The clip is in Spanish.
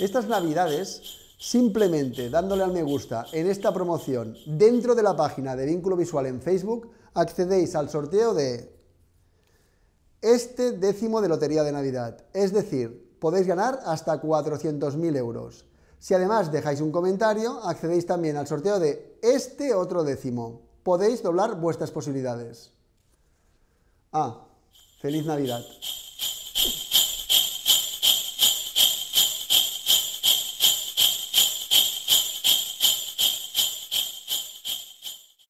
estas navidades simplemente dándole al me gusta en esta promoción dentro de la página de vínculo visual en Facebook, accedéis al sorteo de este décimo de Lotería de Navidad. Es decir, podéis ganar hasta 400.000 euros. Si además dejáis un comentario, accedéis también al sorteo de este otro décimo. Podéis doblar vuestras posibilidades. Ah, feliz Navidad.